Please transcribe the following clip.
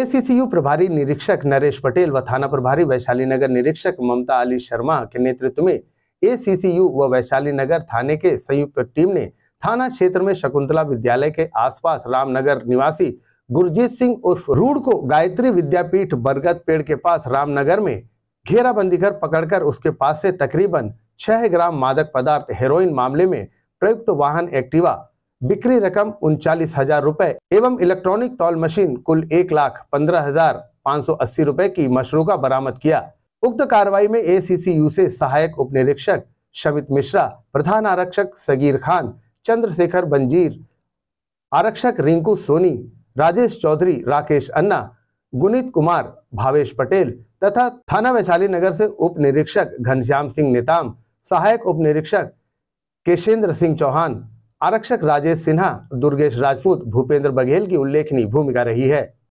ACCU प्रभारी निरीक्षक नरेश पटेल व थाना प्रभारी वैशाली नगर निरीक्षक ममता अली शर्मा के नेतृत्व में एसीसीयू व वैशाली नगर थाने के संयुक्त टीम ने थाना क्षेत्र में शकुंतला विद्यालय के आसपास रामनगर निवासी गुरजीत सिंह उर्फ रूड को गायत्री विद्यापीठ बरगद पेड़ के पास रामनगर में घेराबंदी कर पकड़कर उसके पास से तकरीबन छह ग्राम मादक पदार्थ हेरोइन मामले में प्रयुक्त वाहन एक्टिवा बिक्री रकम उनचालीस हजार रूपए एवं इलेक्ट्रॉनिक तौल मशीन कुल एक लाख पंद्रह हजार पाँच सौ अस्सी रूपए की मशरू का बरामद किया उक्त कार्रवाई में एसीसीयू से सहायक उप निरीक्षक शमित मिश्रा प्रधान आरक्षक सगीर खान चंद्रशेखर बंजीर आरक्षक रिंकू सोनी राजेश चौधरी राकेश अन्ना गुनीत कुमार भावेश पटेल तथा थाना वैशाली नगर से उप निरीक्षक घनश्याम सिंह नेताम सहायक उप निरीक्षक केशेंद्र सिंह चौहान आरक्षक राजेश सिन्हा दुर्गेश राजपूत भूपेंद्र बघेल की उल्लेखनीय भूमिका रही है